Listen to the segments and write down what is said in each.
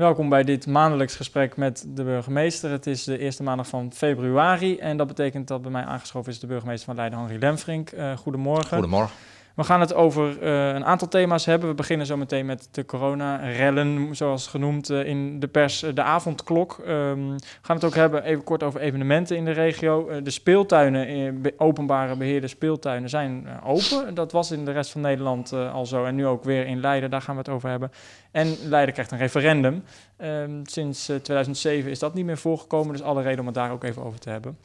Welkom bij dit maandelijks gesprek met de burgemeester. Het is de eerste maandag van februari en dat betekent dat bij mij aangeschoven is de burgemeester van Leiden, Henri Lemfrink. Eh, goedemorgen. Goedemorgen. We gaan het over eh, een aantal thema's hebben. We beginnen zo meteen met de corona-rellen, zoals genoemd eh, in de pers, eh, de avondklok. Um, we gaan het ook hebben even kort over evenementen in de regio. de speeltuinen, openbare beheerde speeltuinen, zijn open. Dat was in de rest van Nederland al zo en nu ook weer in Leiden, daar gaan we het over hebben. En Leiden krijgt een referendum. Ehm, sinds 2007 is dat niet meer voorgekomen, dus alle reden om het daar ook even over te hebben.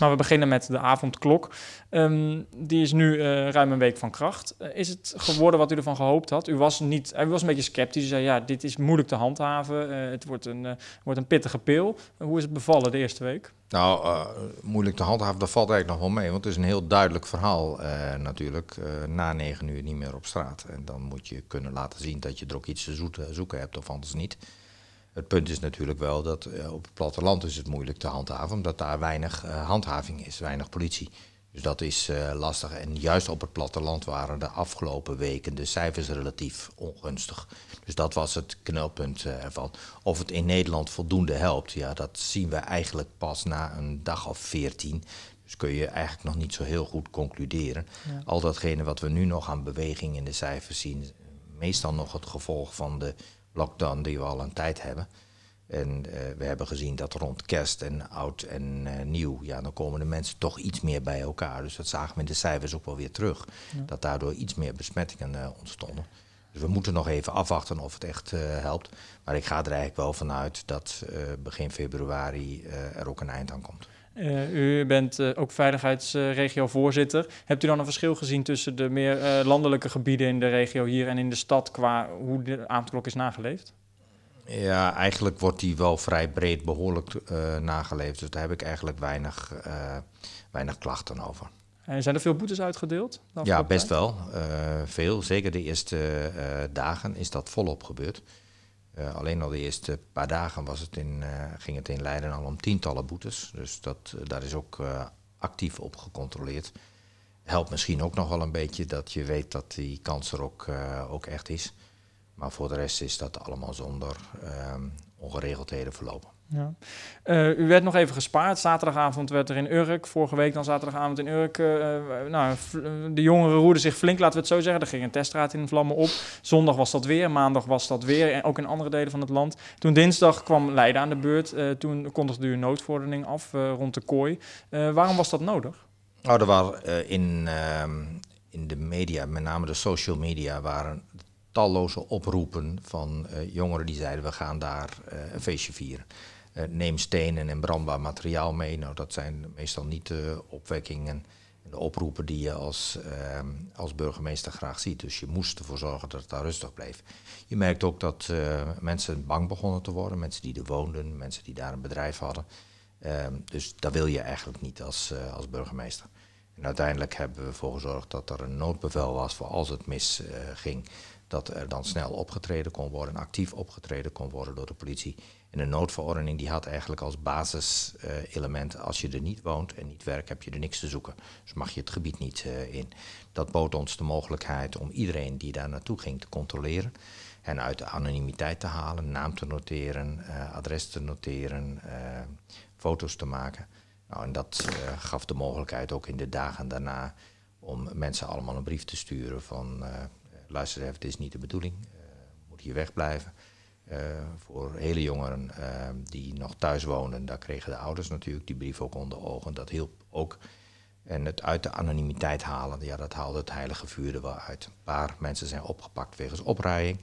Maar we beginnen met de avondklok. Ehm, die is nu eh, ruim een week van kracht. Eh, is het geworden wat u ervan gehoopt had? U was, niet, eh, u was een beetje sceptisch. U zei, ja, dit is moeilijk te handhaven. het wordt een, wordt een pittige pil. hoe is het bevallen de eerste week? Nou, moeilijk te handhaven, dat valt eigenlijk nog wel mee. Want het is een heel duidelijk verhaal natuurlijk. na negen uur niet meer op straat. En dan moet je kunnen laten zien dat je er ook iets te zoeken hebt of anders niet. Het punt is natuurlijk wel dat eh, op het platteland is het moeilijk te handhaven, omdat daar weinig eh, handhaving is, weinig politie. Dus dat is eh, lastig. En juist op het platteland waren de afgelopen weken de cijfers relatief ongunstig. Dus dat was het knelpunt ervan. Of het in Nederland voldoende helpt, ja, dat zien we eigenlijk pas na een dag of veertien. Dus kun je eigenlijk nog niet zo heel goed concluderen. Al datgene wat we nu nog aan beweging in de cijfers zien, meestal nog het gevolg van de lockdown die we al een tijd hebben. En eh, we hebben gezien dat rond kerst en oud en eh, nieuw, ja, dan komen de mensen toch iets meer bij elkaar. Dus dat zagen we in de cijfers ook wel weer terug. Dat daardoor iets meer besmettingen eh, ontstonden. Dus we moeten nog even afwachten of het echt helpt. Maar ik ga er eigenlijk wel vanuit dat begin februari er ook een eind aan komt. Eh, u bent uh, ook veiligheidsregiovoorzitter. Hebt u dan een verschil gezien tussen de meer eh, landelijke gebieden in de regio hier en in de stad qua hoe de avondklok is nageleefd? Ja, eigenlijk wordt die wel vrij breed behoorlijk nageleefd. Dus daar heb ik eigenlijk weinig, weinig klachten over. En zijn er veel boetes uitgedeeld? Ja, best wel. veel. Zeker de eerste dagen is dat volop gebeurd. Eh, alleen al de eerste paar dagen was het in, eh, ging het in Leiden al om tientallen boetes. Dus dat, eh, daar is ook actief op gecontroleerd. Helpt misschien ook nog wel een beetje dat je weet dat die kans er ook, ook echt is. Maar voor de rest is dat allemaal zonder ehm, ongeregeldheden verlopen. Ja. Eh, u werd nog even gespaard. Zaterdagavond werd er in Urk, vorige week dan zaterdagavond in Urk. Eh, eh, nou, de jongeren roerden zich flink, laten we het zo zeggen. Er ging een teststraat in vlammen op. Zondag was dat weer, maandag was dat weer. En ook in andere delen van het land. Toen dinsdag kwam Leiden aan de beurt. toen kondigde u een noodverordening af rond de kooi. waarom was dat nodig? Nou, er waren in, ehm, in de media, met name de social media, waren talloze oproepen van jongeren die zeiden: we gaan daar een feestje vieren. Eh, neem stenen en brandbaar materiaal mee. Nou, dat zijn meestal niet de opwekkingen en de oproepen die je als, ehm, als burgemeester graag ziet. Dus je moest ervoor zorgen dat het daar rustig bleef. Je merkt ook dat eh, mensen bang begonnen te worden. Mensen die er woonden, mensen die daar een bedrijf hadden. Ehm, dus dat wil je eigenlijk niet als, eh, als burgemeester. En uiteindelijk hebben we ervoor gezorgd dat er een noodbevel was voor als het misging. ging dat er dan snel opgetreden kon worden, actief opgetreden kon worden door de politie. En de noodverordening die had eigenlijk als basiselement, uh, als je er niet woont en niet werkt, heb je er niks te zoeken. Dus mag je het gebied niet eh, in. Dat bood ons de mogelijkheid om iedereen die daar naartoe ging te controleren. En uit de anonimiteit te halen, naam te noteren, uh, adres te noteren, eh, foto's te maken. Nou, en dat gaf de mogelijkheid ook in de dagen daarna om mensen allemaal een brief te sturen van Luisteren even, is niet de bedoeling, eh, moet hier wegblijven. Eh, voor hele jongeren eh, die nog thuis woonden, daar kregen de ouders natuurlijk die brief ook onder ogen. Dat hielp ook. En het uit de anonimiteit halen, ja, dat haalde het heilige vuur er wel uit. Een paar mensen zijn opgepakt wegens opruiing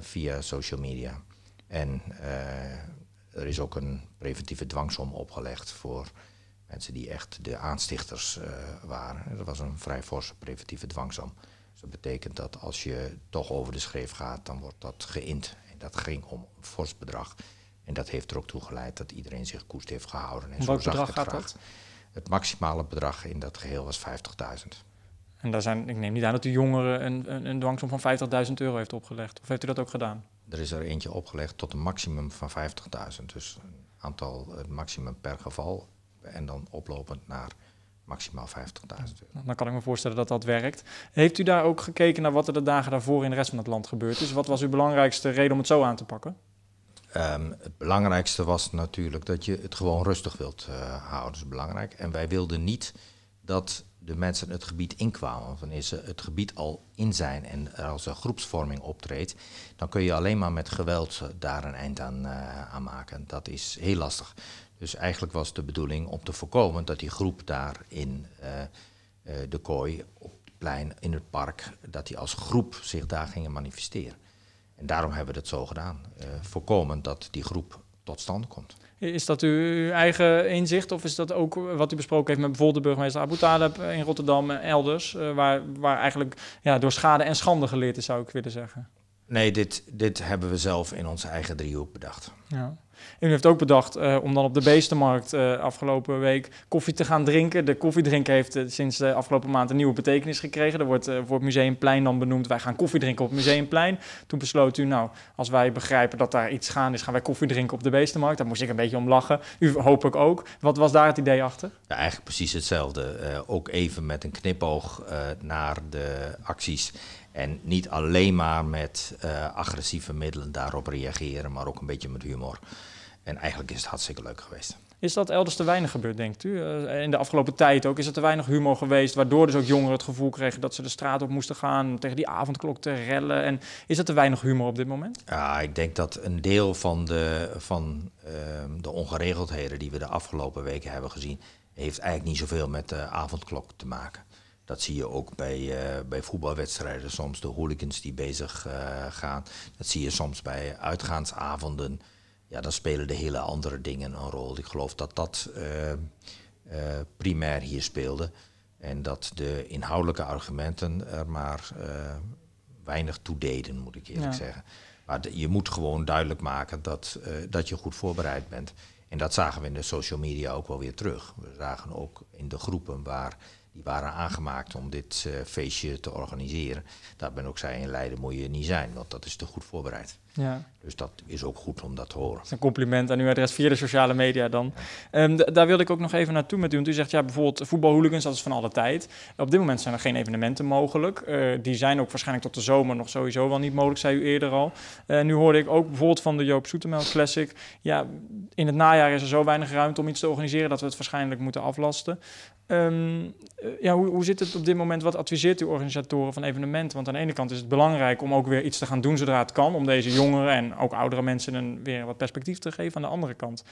via social media. En er is ook een preventieve dwangsom opgelegd voor mensen die echt de aanstichters waren. Dat was een vrij forse preventieve dwangsom. Dus dat betekent dat als je toch over de schreef gaat, dan wordt dat geïnt. En dat ging om een fors bedrag. En dat heeft er ook toe geleid dat iedereen zich koest heeft gehouden. En Welk zo bedrag gaat dat? Het maximale bedrag in dat geheel was 50.000. En daar zijn, ik neem niet aan dat de jongeren een, een, een dwangsom van 50.000 euro heeft opgelegd. Of heeft u dat ook gedaan? Er is er eentje opgelegd tot een maximum van 50.000. Dus een aantal, het maximum per geval. En dan oplopend naar maximaal 50.000 euro. Nou, dan kan ik me voorstellen dat dat werkt. Heeft u daar ook gekeken naar wat er de dagen daarvoor in de rest van het land gebeurd is? Wat was uw belangrijkste reden om het zo aan te pakken? Ehm, het belangrijkste was natuurlijk dat je het gewoon rustig wilt eh, houden. Dat is belangrijk. En wij wilden niet dat de mensen het gebied inkwamen. Want wanneer ze het gebied al in zijn en als er groepsvorming optreedt, dan kun je alleen maar met geweld daar een eind aan, eh, aan maken. Dat is heel lastig. Dus eigenlijk was de bedoeling om te voorkomen dat die groep daar in eh, eh, de kooi, op het plein, in het park, dat die als groep zich daar gingen manifesteren. En daarom hebben we dat zo gedaan. Eh, voorkomen dat die groep tot stand komt. Is dat uw eigen inzicht of is dat ook wat u besproken heeft met bijvoorbeeld de burgemeester Abu Talib in Rotterdam en elders, waar, waar eigenlijk ja, door schade en schande geleerd is, zou ik willen zeggen? Nee, dit, dit hebben we zelf in onze eigen driehoek bedacht. Ja. u heeft ook bedacht eh, om dan op de beestenmarkt eh, afgelopen week koffie te gaan drinken. De koffiedrink heeft eh, sinds de afgelopen maand een nieuwe betekenis gekregen. Er wordt voor het Museumplein dan benoemd, wij gaan koffie drinken op het Museumplein. Toen besloot u, nou, als wij begrijpen dat daar iets gaande is, gaan wij koffie drinken op de beestenmarkt. Daar moest ik een beetje om lachen. U hoop ik ook. Wat was daar het idee achter? Ja, eigenlijk precies hetzelfde. ook even met een knipoog naar de acties en niet alleen maar met eh, agressieve middelen daarop reageren, maar ook een beetje met humor. En eigenlijk is het hartstikke leuk geweest. Is dat elders te weinig gebeurd, denkt u? Eh, in de afgelopen tijd ook. Is er te weinig humor geweest, waardoor dus ook jongeren het gevoel kregen dat ze de straat op moesten gaan, tegen die avondklok te rellen? En is er te weinig humor op dit moment? Ja, ik denk dat een deel van de, van, eh, de ongeregeldheden die we de afgelopen weken hebben gezien, heeft eigenlijk niet zoveel met de avondklok te maken. Dat zie je ook bij, eh, bij voetbalwedstrijden soms, de hooligans die bezig eh, gaan. Dat zie je soms bij uitgaansavonden. Ja, dan spelen de hele andere dingen een rol. Ik geloof dat dat eh, primair hier speelde. En dat de inhoudelijke argumenten er maar weinig toe deden, moet ik eerlijk zeggen. Maar je moet gewoon duidelijk maken dat, dat je goed voorbereid bent. En dat zagen we in de social media ook wel weer terug. We zagen ook in de groepen waar die waren aangemaakt om dit eh, feestje te organiseren. Daar ben ook zij in Leiden moet je niet zijn, want dat is te goed voorbereid. Ja. Dus dat is ook goed om dat te horen. een compliment aan uw adres via de sociale media dan. Ehm, daar wilde ik ook nog even naartoe met u. Want u zegt ja, bijvoorbeeld voetbalhooligans, dat is van alle tijd. Op dit moment zijn er geen evenementen mogelijk. Eh, die zijn ook waarschijnlijk tot de zomer nog sowieso wel niet mogelijk, zei u eerder al. Eh, nu hoorde ik ook bijvoorbeeld van de Joop Soetemelk Classic. Ja, in het najaar is er zo weinig ruimte om iets te organiseren dat we het waarschijnlijk moeten aflasten. Um, eh, ja, hoe, zit het op dit moment? Wat adviseert u organisatoren van evenementen? Want aan de ene kant is het belangrijk om ook weer iets te gaan doen zodra het kan. Om deze jongeren en ook oudere mensen een, weer wat perspectief te geven. Aan de andere kant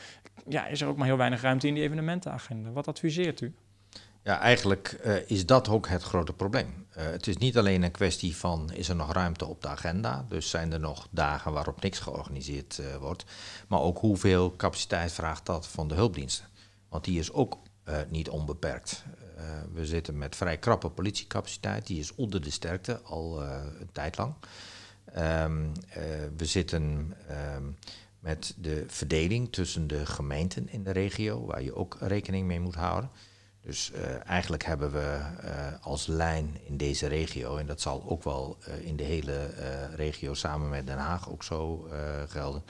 ja, is er ook maar heel weinig ruimte in die evenementenagenda. Wat adviseert u? Ja, eigenlijk eh, is dat ook het grote probleem. Eh, het is niet alleen een kwestie van is er nog ruimte op de agenda, dus zijn er nog dagen waarop niks georganiseerd wordt, maar ook hoeveel capaciteit vraagt dat van de hulpdiensten. Want die is ook niet onbeperkt. Eh, we zitten met vrij krappe politiecapaciteit, die is onder de sterkte al eh, een tijd lang. Ehm, eh, we zitten ehm, met de verdeling tussen de gemeenten in de regio, waar je ook rekening mee moet houden. Dus eigenlijk hebben we als lijn in deze regio, en dat zal ook wel in de hele regio samen met Den Haag ook zo gelden,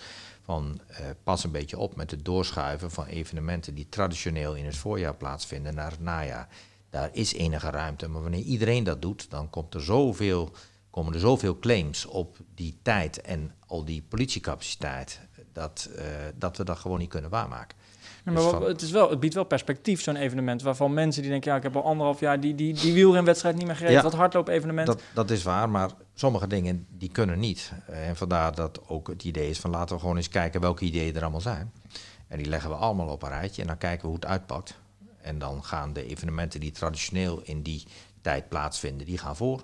van eh, pas een beetje op met het doorschuiven van evenementen die traditioneel in het voorjaar plaatsvinden naar het najaar. Daar is enige ruimte, maar wanneer iedereen dat doet, dan komt er zoveel, komen er zoveel claims op die tijd en al die politiecapaciteit dat, eh, dat we dat gewoon niet kunnen waarmaken maar het, is wel, het biedt wel perspectief, zo'n evenement. Waarvan mensen die denken, ja, ik heb al anderhalf jaar die, die, die wielrenwedstrijd niet meer gereden. Ja, dat hardloop-evenement. Dat, dat is waar, maar sommige dingen die kunnen niet. En vandaar dat ook het idee is van laten we gewoon eens kijken welke ideeën er allemaal zijn. En die leggen we allemaal op een rijtje en dan kijken we hoe het uitpakt. En dan gaan de evenementen die traditioneel in die tijd plaatsvinden, die gaan voor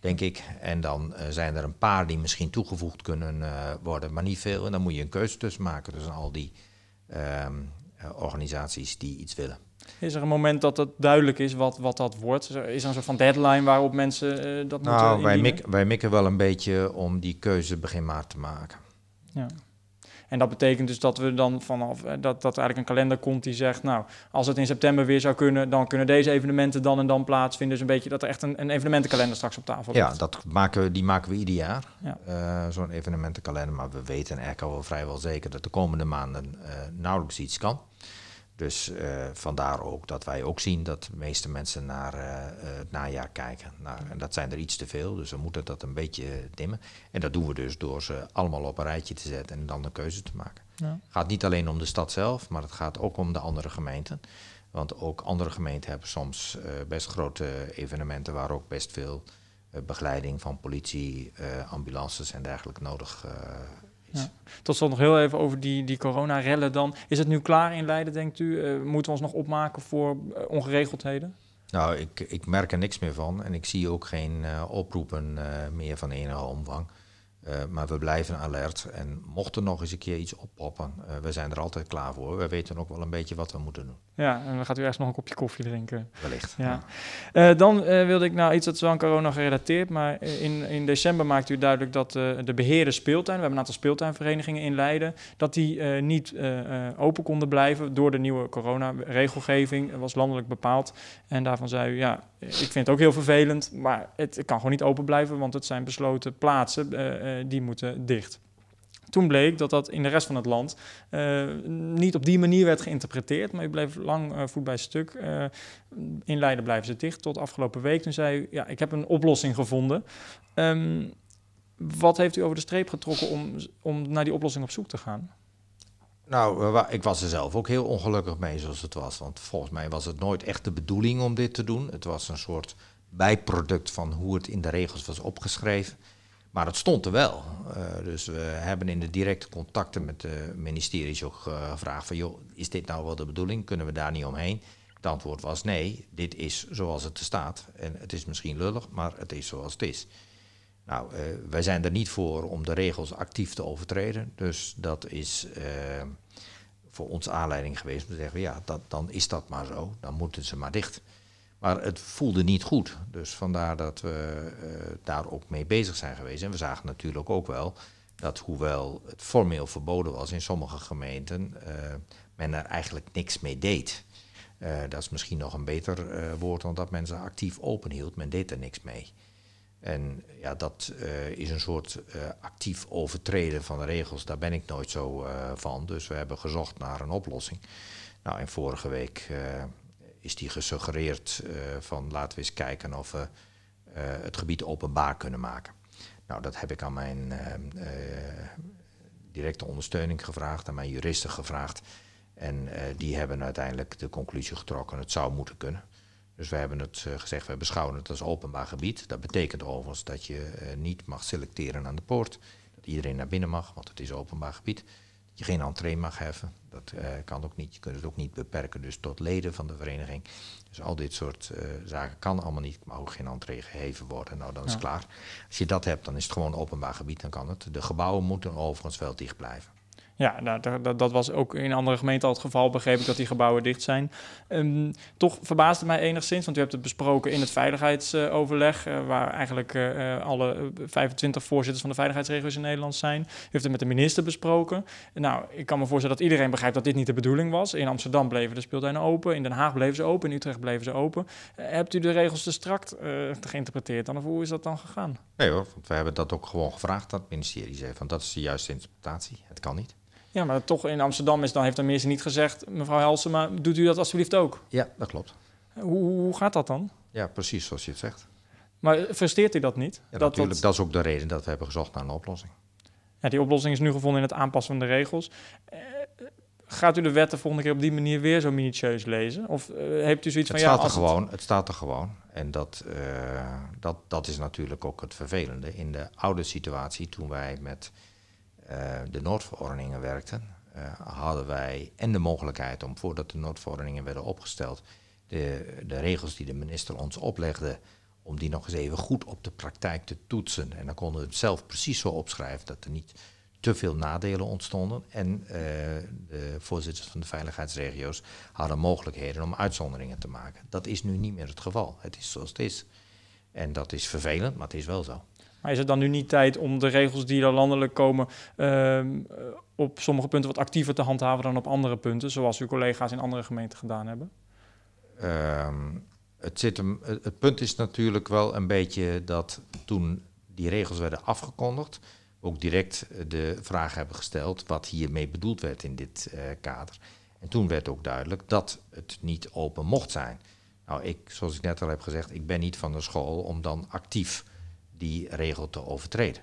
denk ik. En dan eh, zijn er een paar die misschien toegevoegd kunnen eh, worden, maar niet veel. En dan moet je een keuze tussen maken tussen al die ehm, eh, organisaties die iets willen. Is er een moment dat het duidelijk is wat, wat dat wordt? Is er een soort van deadline waarop mensen eh, dat nou, moeten wij, mikken wij mikken wel een beetje om die keuze begin maart te maken. Ja. En dat betekent dus dat we dan vanaf eh, dat, dat er eigenlijk een kalender komt die zegt, nou, als het in september weer zou kunnen, dan kunnen deze evenementen dan en dan plaatsvinden. Dus een beetje dat er echt een, een evenementenkalender straks op tafel ligt. Ja, dat maken we, die maken we ieder jaar, ja. zo'n evenementenkalender. Maar we weten eigenlijk al wel vrijwel zeker dat de komende maanden nauwelijks iets kan. Dus eh, vandaar ook dat wij ook zien dat de meeste mensen naar eh, eh, het najaar kijken. en dat zijn er iets te veel, dus we moeten dat een beetje dimmen. En dat doen we dus door ze allemaal op een rijtje te zetten en dan een keuze te maken. Het gaat niet alleen om de stad zelf, maar het gaat ook om de andere gemeenten. Want ook andere gemeenten hebben soms best grote evenementen waar ook best veel begeleiding van politie, ambulances en dergelijke nodig is ja. Tot slot nog heel even over die, die coronarellen dan. Is het nu klaar in Leiden, denkt u? Eh, moeten we ons nog opmaken voor eh, ongeregeldheden? Nou, ik, ik merk er niks meer van en ik zie ook geen eh, oproepen meer van enige omvang. Eh, maar we blijven alert en mocht er nog eens een keer iets oppoppen, eh, we zijn er altijd klaar voor. We weten ook wel een beetje wat we moeten doen. Ja, en dan gaat u eerst nog een kopje koffie drinken. Wellicht. Ja. Eh, dan wilde ik nou iets wat zo aan corona gerelateerd, maar in, in december maakte u duidelijk dat de beheerde speeltuin, we hebben een aantal speeltuinverenigingen in Leiden, dat die niet open konden blijven door de nieuwe corona-regelgeving. Dat was landelijk bepaald. En daarvan zei u, ja, eh, ik vind het ook heel vervelend, maar het kan gewoon niet open blijven, want het zijn besloten plaatsen eh, eh, die moeten dicht. Toen bleek dat dat in de rest van het land niet op die manier werd geïnterpreteerd, maar u bleef lang voet bij stuk. in Leiden blijven ze dicht tot afgelopen week. Toen zei u, ja, ik heb een oplossing gevonden. Ehm, wat heeft u over de streep getrokken om, om naar die oplossing op zoek te gaan? Nou, ik was er zelf ook heel ongelukkig mee zoals het was. Want volgens mij was het nooit echt de bedoeling om dit te doen. Het was een soort bijproduct van hoe het in de regels was opgeschreven. Maar het stond er wel. Eh, dus we hebben in de directe contacten met de ministeries ook eh, gevraagd van... joh, is dit nou wel de bedoeling? Kunnen we daar niet omheen? Het antwoord was nee, dit is zoals het er staat. En het is misschien lullig, maar het is zoals het is. Nou, eh, wij zijn er niet voor om de regels actief te overtreden. Dus dat is eh, voor ons aanleiding geweest om te zeggen, ja, dat, dan is dat maar zo. Dan moeten ze maar dicht. Maar het voelde niet goed. Dus vandaar dat we eh, daar ook mee bezig zijn geweest. En we zagen natuurlijk ook wel dat hoewel het formeel verboden was in sommige gemeenten, men er eigenlijk niks mee deed. dat is misschien nog een beter woord omdat dat men ze actief openhield. Men deed er niks mee. En ja, dat eh, is een soort eh, actief overtreden van de regels. Daar ben ik nooit zo eh, van. Dus we hebben gezocht naar een oplossing. Nou, en vorige week is die gesuggereerd van laten we eens kijken of we het gebied openbaar kunnen maken. Nou, dat heb ik aan mijn directe ondersteuning gevraagd, aan mijn juristen gevraagd. En die hebben uiteindelijk de conclusie getrokken, het zou moeten kunnen. Dus we hebben het eh, gezegd, we beschouwen het als openbaar gebied. Dat betekent overigens dat je eh, niet mag selecteren aan de poort. Dat iedereen naar binnen mag, want het is openbaar gebied. Dat je geen entree mag heffen. Dat eh, kan ook niet. Je kunt het ook niet beperken dus tot leden van de vereniging. Dus al dit soort zaken kan allemaal niet. Er mag ook geen entree geheven worden. Nou, dan is het klaar. Als je dat hebt, dan is het gewoon openbaar gebied. Dan kan het. De gebouwen moeten overigens wel dicht blijven. Ja, nou, dat, dat, was ook in andere gemeenten al het geval, begreep ik, dat die gebouwen dicht zijn. Um, toch verbaasde mij enigszins, want u hebt het besproken in het veiligheidsoverleg, eh, waar eigenlijk eh, alle 25 voorzitters van de veiligheidsregio's in Nederland zijn. U heeft het met de minister besproken. Nou, ik kan me voorstellen dat iedereen begrijpt dat dit niet de bedoeling was. In Amsterdam bleven de speeltuinen open, in Den Haag bleven ze open, in Utrecht bleven ze open. Eh, hebt u de regels te dus strak geïnterpreteerd dan, of hoe is dat dan gegaan? Nee hoor, want we hebben dat ook gewoon gevraagd aan het ministerie. Zei van dat is de juiste interpretatie, het kan niet. Ja, maar toch in Amsterdam is, dan heeft de minister niet gezegd... mevrouw Helsema, doet u dat alsjeblieft ook? Ja, dat klopt. Hoe, hoe gaat dat dan? Ja, precies zoals je het zegt. Maar frustreert u dat niet? dat, natuurlijk, dat... is ook de reden dat we hebben gezocht naar een oplossing. Ja, die oplossing is nu gevonden in het aanpassen van de regels. Eh, gaat u de wet de volgende keer op die manier weer zo minutieus lezen? Of eh, heeft u zoiets het van... Staat ja, er gewoon, het... staat er gewoon. En dat, eh, dat, dat is natuurlijk ook het vervelende. In de oude situatie, toen wij met eh, de noodverordeningen werkten, eh, hadden wij en de mogelijkheid om voordat de noodverordeningen werden opgesteld, de, de regels die de minister ons oplegde, om die nog eens even goed op de praktijk te toetsen. En dan konden we het zelf precies zo opschrijven dat er niet te veel nadelen ontstonden. En eh, de voorzitters van de veiligheidsregio's hadden mogelijkheden om uitzonderingen te maken. Dat is nu niet meer het geval. Het is zoals het is. En dat is vervelend, maar het is wel zo. Maar is het dan nu niet tijd om de regels die er landelijk komen ehm, eh, op sommige punten wat actiever te handhaven dan op andere punten, zoals uw collega's in andere gemeenten gedaan hebben? Ehm, het, zit hem, het punt is natuurlijk wel een beetje dat toen die regels werden afgekondigd, ook direct eh, de vraag hebben gesteld wat hiermee bedoeld werd in dit eh, kader. En toen werd ook duidelijk dat het niet open mocht zijn. Nou, ik, zoals ik net al heb gezegd, ik ben niet van de school om dan actief die regel te overtreden.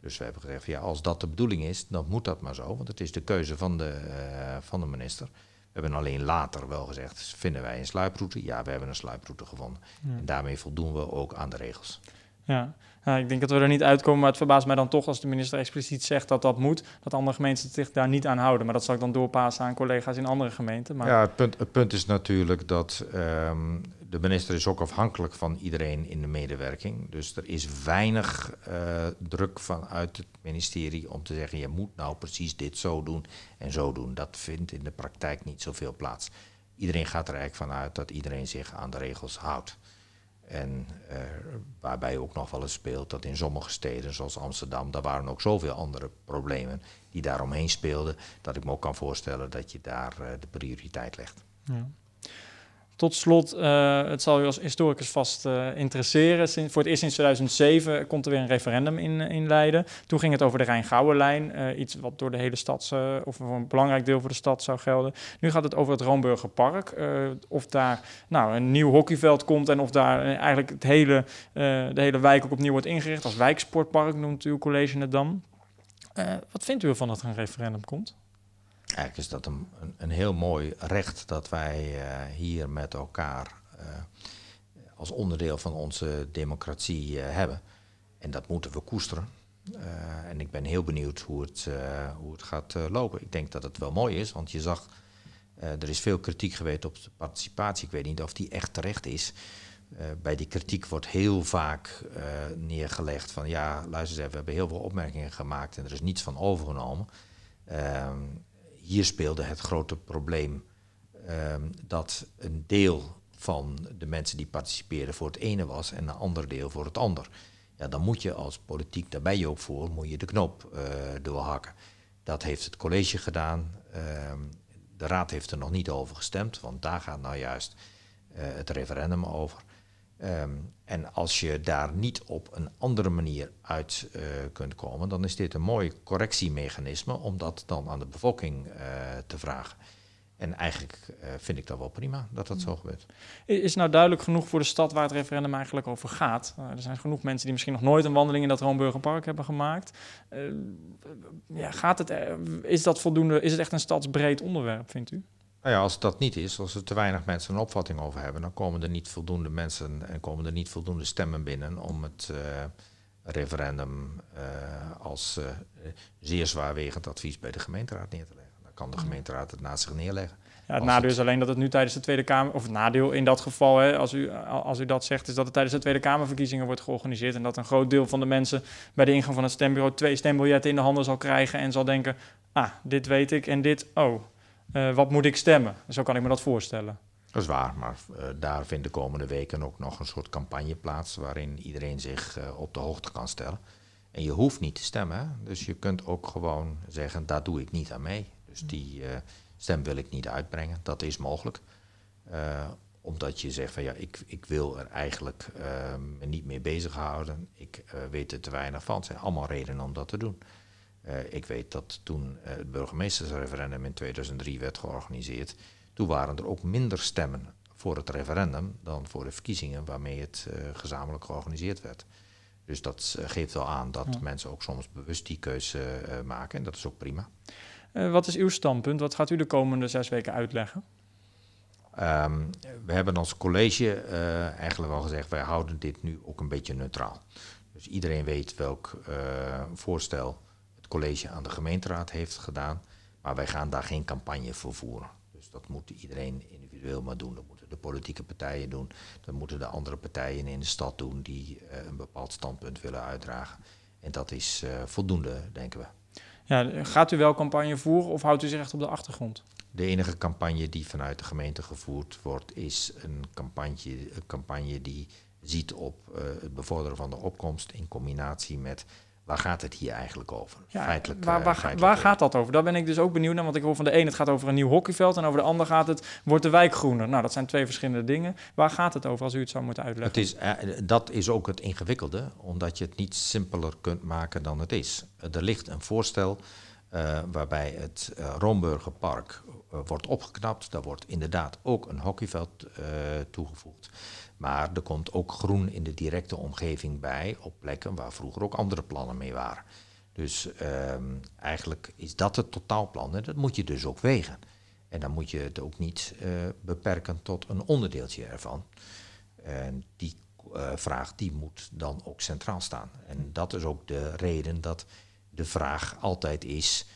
Dus we hebben gezegd, ja, als dat de bedoeling is, dan moet dat maar zo, want het is de keuze van de, eh, van de minister. We hebben alleen later wel gezegd, vinden wij een sluiproute? Ja, we hebben een sluiproute gevonden. En daarmee voldoen we ook aan de regels. Ja. ik denk dat we er niet uitkomen, maar het verbaast mij dan toch als de minister expliciet zegt dat dat moet, dat andere gemeenten zich daar niet aan houden. Maar dat zal ik dan doorpassen aan collega's in andere gemeenten. Maar... Ja, het punt, het punt is natuurlijk dat ehm, de minister is ook afhankelijk van iedereen in de medewerking. Dus er is weinig eh, druk vanuit het ministerie om te zeggen: je moet nou precies dit zo doen en zo doen. Dat vindt in de praktijk niet zoveel plaats. Iedereen gaat er eigenlijk vanuit dat iedereen zich aan de regels houdt. En eh, waarbij ook nog wel eens speelt dat in sommige steden, zoals Amsterdam, daar waren ook zoveel andere problemen die daaromheen speelden, dat ik me ook kan voorstellen dat je daar eh, de prioriteit legt. Ja. Tot slot, eh, het zal u als historicus vast eh, interesseren. Sinds, voor het eerst sinds 2007 komt er weer een referendum in, eh, in Leiden. Toen ging het over de Rijn-Gouwenlijn. Uh, iets wat door de hele stad, of voor een belangrijk deel voor de stad zou gelden. Nu gaat het over het Roomburgerpark. of daar nou, een nieuw hockeyveld komt en of daar eigenlijk het hele, de hele wijk ook opnieuw wordt ingericht. Als wijksportpark noemt uw college het dan. wat vindt u ervan dat er een referendum komt? Eigenlijk is dat een, een, heel mooi recht dat wij eh, hier met elkaar eh, als onderdeel van onze democratie eh, hebben. En dat moeten we koesteren. en ik ben heel benieuwd hoe het, hoe het gaat lopen. Ik denk dat het wel mooi is, want je zag, er is veel kritiek geweest op de participatie. Ik weet niet of die echt terecht is. bij die kritiek wordt heel vaak neergelegd van ja, luister eens even, we hebben heel veel opmerkingen gemaakt en er is niets van overgenomen. Ehm, hier speelde het grote probleem ehm, dat een deel van de mensen die participeerden voor het ene was en een ander deel voor het ander. Ja, dan moet je als politiek, daar ben je ook voor, moet je de knoop eh, doorhakken. Dat heeft het college gedaan. Ehm, de raad heeft er nog niet over gestemd, want daar gaat nou juist eh, het referendum over. Ehm, en als je daar niet op een andere manier uit eh, kunt komen, dan is dit een mooi correctiemechanisme om dat dan aan de bevolking eh, te vragen. En eigenlijk eh, vind ik dat wel prima dat dat mm. zo gebeurt. Is nou duidelijk genoeg voor de stad waar het referendum eigenlijk over gaat? er zijn genoeg mensen die misschien nog nooit een wandeling in dat Roomburgerpark hebben gemaakt. ja, gaat het, is dat voldoende? Is het echt een stadsbreed onderwerp, vindt u? Nou ja, als dat niet is, als er te weinig mensen een opvatting over hebben, dan komen er niet voldoende mensen en komen er niet voldoende stemmen binnen om het eh, referendum eh, als eh, zeer zwaarwegend advies bij de gemeenteraad neer te leggen. Dan kan de gemeenteraad het naast zich neerleggen. Ja, het nadeel is alleen dat het nu tijdens de Tweede Kamer, of het nadeel in dat geval, hè, als, u, als u dat zegt, is dat het tijdens de Tweede Kamerverkiezingen wordt georganiseerd. En dat een groot deel van de mensen bij de ingang van het stembureau twee stembiljetten in de handen zal krijgen en zal denken: ah, dit weet ik en dit, oh. Eh, wat moet ik stemmen? Zo kan ik me dat voorstellen. Dat is waar, maar eh, daar vindt de komende weken ook nog een soort campagne plaats waarin iedereen zich eh, op de hoogte kan stellen. En je hoeft niet te stemmen, dus je kunt ook gewoon zeggen, daar doe ik niet aan mee. Dus die mm. stem wil ik niet uitbrengen, dat is mogelijk. omdat je zegt van ja, ik, ik wil er eigenlijk me niet mee bezighouden, ik weet er te weinig van. Het zijn allemaal redenen om dat te doen. Eh, ik weet dat toen eh, het burgemeestersreferendum in 2003 werd georganiseerd, toen waren er ook minder stemmen voor het referendum dan voor de verkiezingen waarmee het eh, gezamenlijk georganiseerd werd. Dus dat geeft wel aan dat mensen ook soms bewust die keuze maken en dat is ook prima. wat is uw standpunt? Wat gaat u de komende zes weken uitleggen? Ehm, we hebben als college eigenlijk al gezegd, wij houden dit nu ook een beetje neutraal. Dus iedereen weet welk voorstel college aan de gemeenteraad heeft gedaan. Maar wij gaan daar geen campagne voor voeren. Dus dat moet iedereen individueel maar doen. Dat moeten de politieke partijen doen. Dat moeten de andere partijen in de stad doen die eh, een bepaald standpunt willen uitdragen. En dat is eh, voldoende, denken we. Ja, gaat u wel campagne voeren of houdt u zich echt op de achtergrond? De enige campagne die vanuit de gemeente gevoerd wordt, is een campagne, een campagne die ziet op eh, het bevorderen van de opkomst in combinatie met Waar gaat het hier eigenlijk over? Ja, feitelijk, waar, eh, waar, gaat dat over? Daar ben ik dus ook benieuwd naar. Want ik hoor van de een het gaat over een nieuw hockeyveld. En over de ander gaat het, wordt de wijk groener? Nou, dat zijn twee verschillende dingen. Waar gaat het over als u het zou moeten uitleggen? Het is, eh, dat is ook het ingewikkelde. Omdat je het niet simpeler kunt maken dan het is. Eh, er ligt een voorstel waarbij het Romburgerpark wordt opgeknapt. Daar wordt inderdaad ook een hockeyveld toegevoegd. Maar er komt ook groen in de directe omgeving bij op plekken waar vroeger ook andere plannen mee waren. Dus ehm, eigenlijk is dat het totaalplan en dat moet je dus ook wegen. En dan moet je het ook niet eh, beperken tot een onderdeeltje ervan. En die eh, vraag die moet dan ook centraal staan. En dat is ook de reden dat de vraag altijd is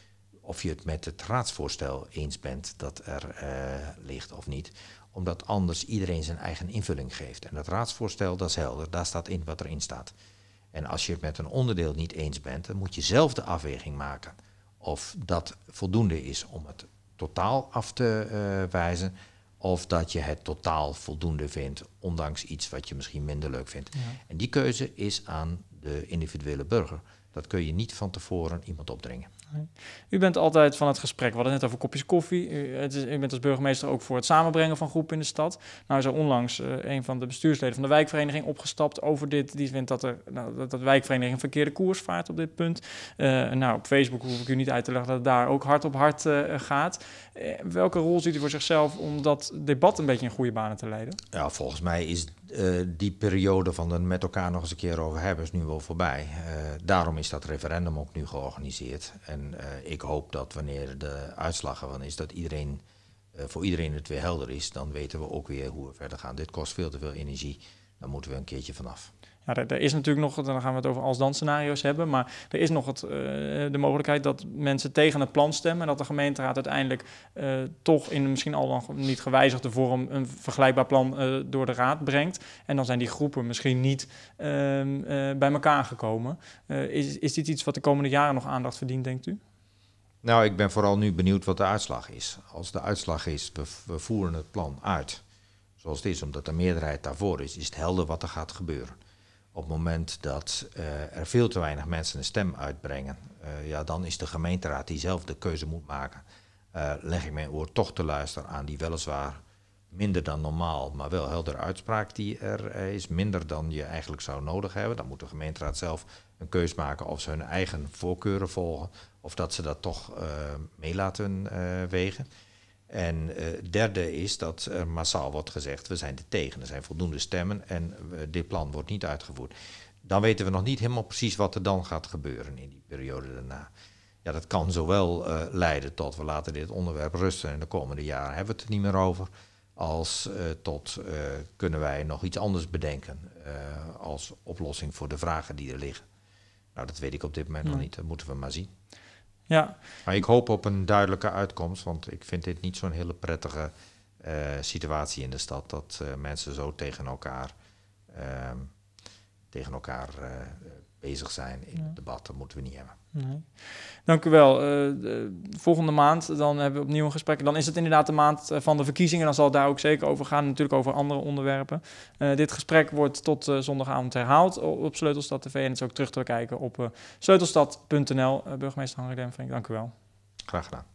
of je het met het raadsvoorstel eens bent dat er eh, ligt of niet omdat anders iedereen zijn eigen invulling geeft. En dat raadsvoorstel, dat is helder, daar staat in wat erin staat. En als je het met een onderdeel niet eens bent, dan moet je zelf de afweging maken of dat voldoende is om het totaal af te eh, wijzen. Of dat je het totaal voldoende vindt, ondanks iets wat je misschien minder leuk vindt. En die keuze is aan de individuele burger. Dat kun je niet van tevoren iemand opdringen. U bent altijd van het gesprek. We hadden net over kopjes koffie. U, het is, u bent als burgemeester ook voor het samenbrengen van groepen in de stad. Nou is er onlangs eh, een van de bestuursleden van de wijkvereniging opgestapt over dit. Die vindt dat, er, nou, dat, de wijkvereniging verkeerde koers vaart op dit punt. Eh, nou, op Facebook hoef ik u niet uit te leggen dat het daar ook hard op hard eh, gaat. welke rol ziet u voor zichzelf om dat debat een beetje in goede banen te leiden? Ja, volgens mij is eh, die periode van er met elkaar nog eens een keer over hebben is nu wel voorbij. Eh, daarom is dat referendum ook nu georganiseerd. En eh, ik hoop dat wanneer de uitslag ervan is, dat iedereen, voor iedereen het weer helder is. Dan weten we ook weer hoe we verder gaan. Dit kost veel te veel energie. Daar moeten we een keertje vanaf ja, er, is natuurlijk nog, dan gaan we het over als dan scenario's hebben, maar er is nog het, eh, de mogelijkheid dat mensen tegen het plan stemmen en dat de gemeenteraad uiteindelijk eh, toch in misschien al dan niet gewijzigde vorm een vergelijkbaar plan eh, door de raad brengt. En dan zijn die groepen misschien niet ehm, bij elkaar gekomen. is, is dit iets wat de komende jaren nog aandacht verdient, denkt u? Nou, ik ben vooral nu benieuwd wat de uitslag is. Als de uitslag is, we, we voeren het plan uit zoals het is, omdat de meerderheid daarvoor is, is het helder wat er gaat gebeuren op het moment dat eh, er veel te weinig mensen een stem uitbrengen, eh, ja, dan is de gemeenteraad die zelf de keuze moet maken. Eh, leg ik mijn oor toch te luisteren aan die weliswaar minder dan normaal, maar wel heldere uitspraak die er is. Minder dan je eigenlijk zou nodig hebben. Dan moet de gemeenteraad zelf een keuze maken of ze hun eigen voorkeuren volgen of dat ze dat toch mee laten wegen. En het eh, derde is dat er massaal wordt gezegd, we zijn er tegen, er zijn voldoende stemmen en eh, dit plan wordt niet uitgevoerd. Dan weten we nog niet helemaal precies wat er dan gaat gebeuren in die periode daarna. Ja, dat kan zowel eh, leiden tot we laten dit onderwerp rusten en de komende jaren hebben we het er niet meer over, als tot kunnen wij nog iets anders bedenken als oplossing voor de vragen die er liggen. Nou, dat weet ik op dit moment nog hmm. niet, dat moeten we maar zien. Ja. Maar ik hoop op een duidelijke uitkomst, want ik vind dit niet zo'n hele prettige eh, situatie in de stad. Dat eh, mensen zo tegen elkaar, ehm, tegen elkaar eh, bezig zijn in ja. debat. Dat moeten we niet hebben. Nee. Dank u wel. Eh, volgende maand dan hebben we opnieuw een gesprek. Dan is het inderdaad de maand eh, van de verkiezingen. Dan zal het daar ook zeker over gaan. Natuurlijk over andere onderwerpen. Eh, dit gesprek wordt tot zondagavond herhaald op Sleutelstad TV. En het is ook terug te kijken op sleutelstad.nl. burgemeester Henrik Demfrink, dank u wel. Graag gedaan.